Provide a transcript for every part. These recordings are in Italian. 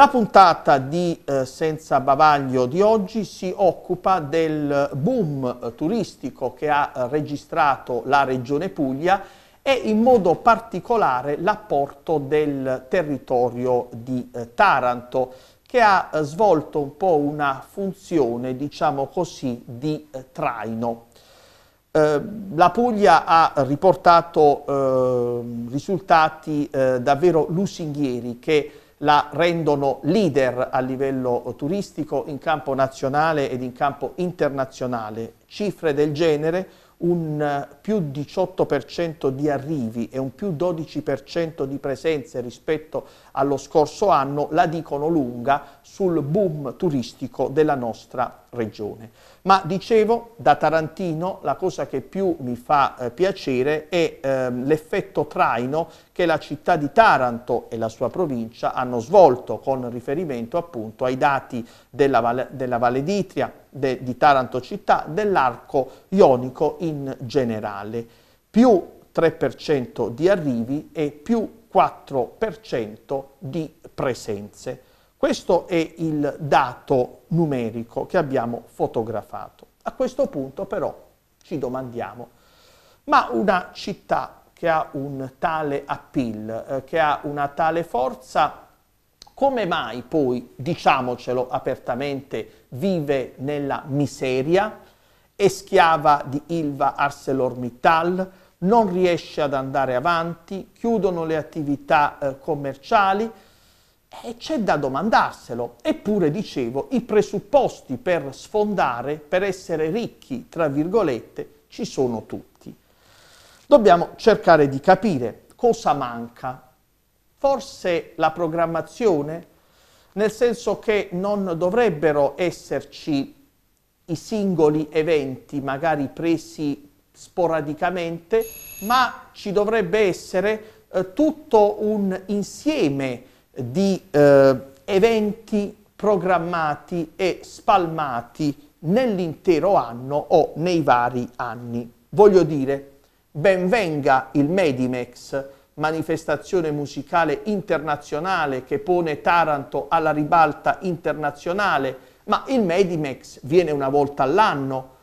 La puntata di eh, Senza Bavaglio di oggi si occupa del boom turistico che ha registrato la Regione Puglia e in modo particolare l'apporto del territorio di eh, Taranto che ha eh, svolto un po' una funzione, diciamo così, di eh, traino. Eh, la Puglia ha riportato ehm, risultati eh, davvero lusinghieri che la rendono leader a livello turistico in campo nazionale ed in campo internazionale. Cifre del genere un eh, più 18% di arrivi e un più 12% di presenze rispetto allo scorso anno la dicono lunga sul boom turistico della nostra regione. Ma dicevo, da Tarantino la cosa che più mi fa eh, piacere è ehm, l'effetto traino che la città di Taranto e la sua provincia hanno svolto con riferimento appunto ai dati della, Val della Valeditria, de, di Taranto città, dell'arco ionico in generale, più 3% di arrivi e più 4% di presenze. Questo è il dato numerico che abbiamo fotografato. A questo punto però ci domandiamo, ma una città che ha un tale appeal, eh, che ha una tale forza, come mai poi, diciamocelo apertamente, vive nella miseria, è schiava di Ilva ArcelorMittal, non riesce ad andare avanti, chiudono le attività eh, commerciali e c'è da domandarselo. Eppure, dicevo, i presupposti per sfondare, per essere ricchi, tra virgolette, ci sono tutti. Dobbiamo cercare di capire cosa manca forse la programmazione, nel senso che non dovrebbero esserci i singoli eventi, magari presi sporadicamente, ma ci dovrebbe essere eh, tutto un insieme di eh, eventi programmati e spalmati nell'intero anno o nei vari anni. Voglio dire, ben venga il Medimex, manifestazione musicale internazionale che pone Taranto alla ribalta internazionale, ma il Medimex viene una volta all'anno.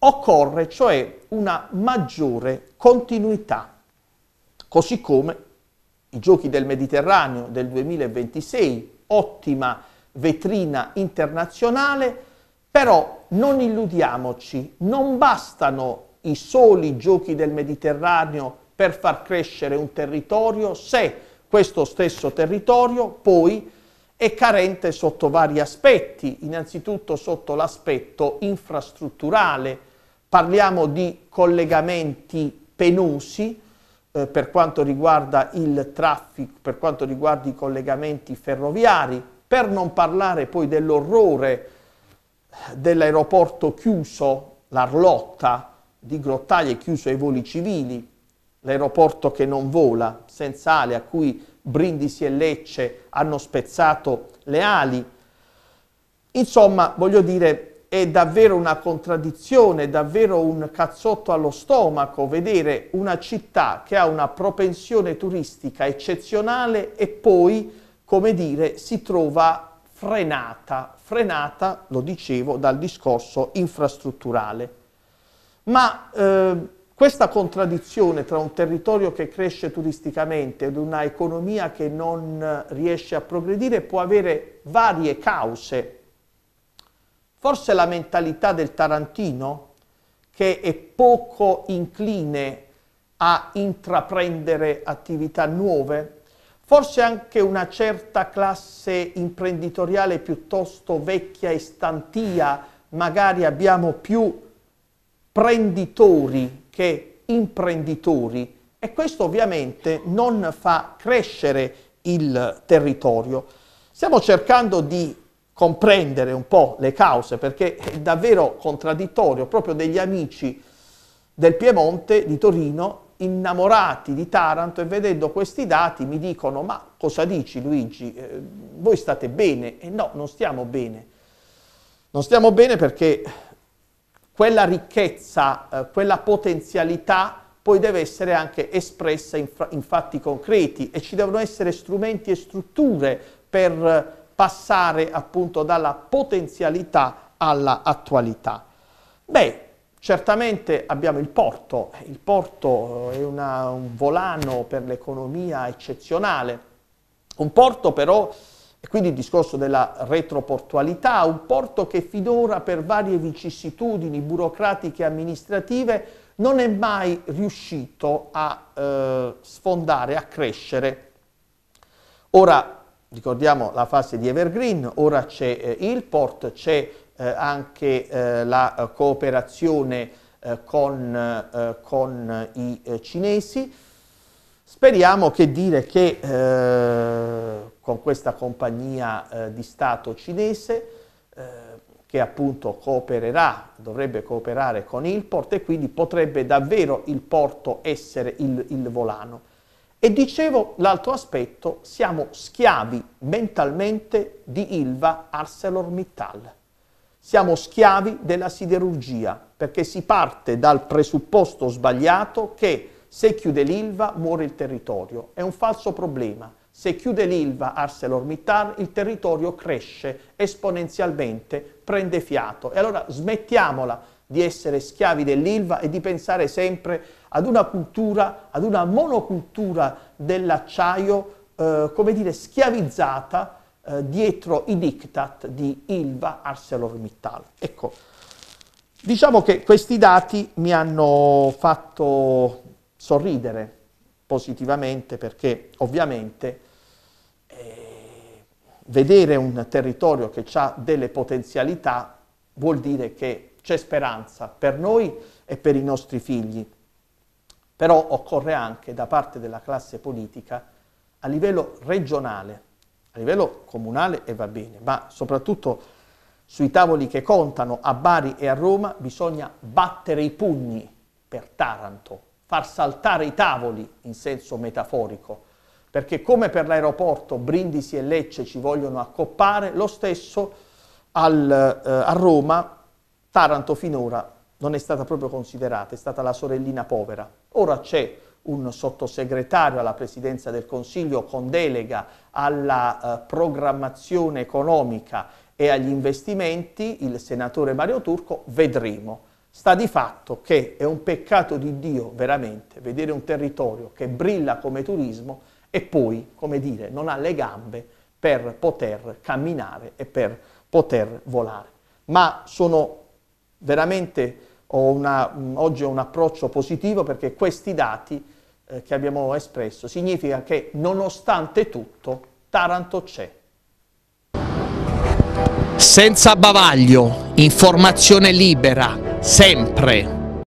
Occorre cioè una maggiore continuità, così come i giochi del Mediterraneo del 2026, ottima vetrina internazionale, però non illudiamoci, non bastano i soli giochi del Mediterraneo per far crescere un territorio se questo stesso territorio poi è carente sotto vari aspetti, innanzitutto sotto l'aspetto infrastrutturale, parliamo di collegamenti penosi eh, per quanto riguarda il traffico, per quanto riguarda i collegamenti ferroviari, per non parlare poi dell'orrore dell'aeroporto chiuso, l'Arlotta di Grottaglie chiuso ai voli civili, l'aeroporto che non vola, senza ali, a cui Brindisi e Lecce hanno spezzato le ali. Insomma, voglio dire, è davvero una contraddizione, davvero un cazzotto allo stomaco vedere una città che ha una propensione turistica eccezionale e poi, come dire, si trova frenata, frenata, lo dicevo, dal discorso infrastrutturale. Ma eh, questa contraddizione tra un territorio che cresce turisticamente ed una economia che non riesce a progredire può avere varie cause. Forse la mentalità del Tarantino, che è poco incline a intraprendere attività nuove, forse anche una certa classe imprenditoriale piuttosto vecchia e stantia, magari abbiamo più prenditori che imprenditori e questo ovviamente non fa crescere il territorio. Stiamo cercando di comprendere un po' le cause perché è davvero contraddittorio proprio degli amici del Piemonte, di Torino, innamorati di Taranto e vedendo questi dati mi dicono ma cosa dici Luigi, eh, voi state bene? E no, non stiamo bene. Non stiamo bene perché quella ricchezza, eh, quella potenzialità poi deve essere anche espressa in, in, fatti concreti e ci devono essere strumenti e strutture per eh, passare appunto dalla potenzialità alla attualità. Beh, certamente abbiamo il porto, il porto eh, è una, un volano per l'economia eccezionale, un porto però e quindi il discorso della retroportualità, un porto che finora per varie vicissitudini burocratiche e amministrative non è mai riuscito a eh, sfondare, a crescere. Ora, ricordiamo la fase di Evergreen, ora c'è eh, il port, c'è eh, anche eh, la eh, cooperazione eh, con, con, i cinesi, Speriamo che dire che eh, con questa compagnia eh, di Stato cinese, eh, che appunto coopererà, dovrebbe cooperare con il porto e quindi potrebbe davvero il porto essere il, il volano. E dicevo l'altro aspetto, siamo schiavi mentalmente di Ilva ArcelorMittal. Siamo schiavi della siderurgia, perché si parte dal presupposto sbagliato che se chiude l'Ilva muore il territorio. È un falso problema. Se chiude l'Ilva ArcelorMittal il territorio cresce esponenzialmente, prende fiato. E allora smettiamola di essere schiavi dell'Ilva e di pensare sempre ad una cultura, ad una monocultura dell'acciaio, eh, come dire, schiavizzata eh, dietro i diktat di Ilva ArcelorMittal. Ecco, diciamo che questi dati mi hanno fatto sorridere positivamente perché ovviamente eh, vedere un territorio che ha delle potenzialità vuol dire che c'è speranza per noi e per i nostri figli. Però occorre anche da parte della classe politica a livello regionale, a livello comunale e va bene, ma soprattutto sui tavoli che contano a Bari e a Roma bisogna battere i pugni per Taranto, far saltare i tavoli in senso metaforico, perché come per l'aeroporto Brindisi e Lecce ci vogliono accoppare, lo stesso al, eh, a Roma Taranto finora non è stata proprio considerata, è stata la sorellina povera. Ora c'è un sottosegretario alla presidenza del Consiglio con delega alla eh, programmazione economica e agli investimenti, il senatore Mario Turco, vedremo. Sta di fatto che è un peccato di Dio veramente vedere un territorio che brilla come turismo e poi, come dire, non ha le gambe per poter camminare e per poter volare. Ma sono veramente, una, oggi ho un approccio positivo perché questi dati eh, che abbiamo espresso significa che nonostante tutto Taranto c'è. Senza bavaglio, informazione libera, sempre.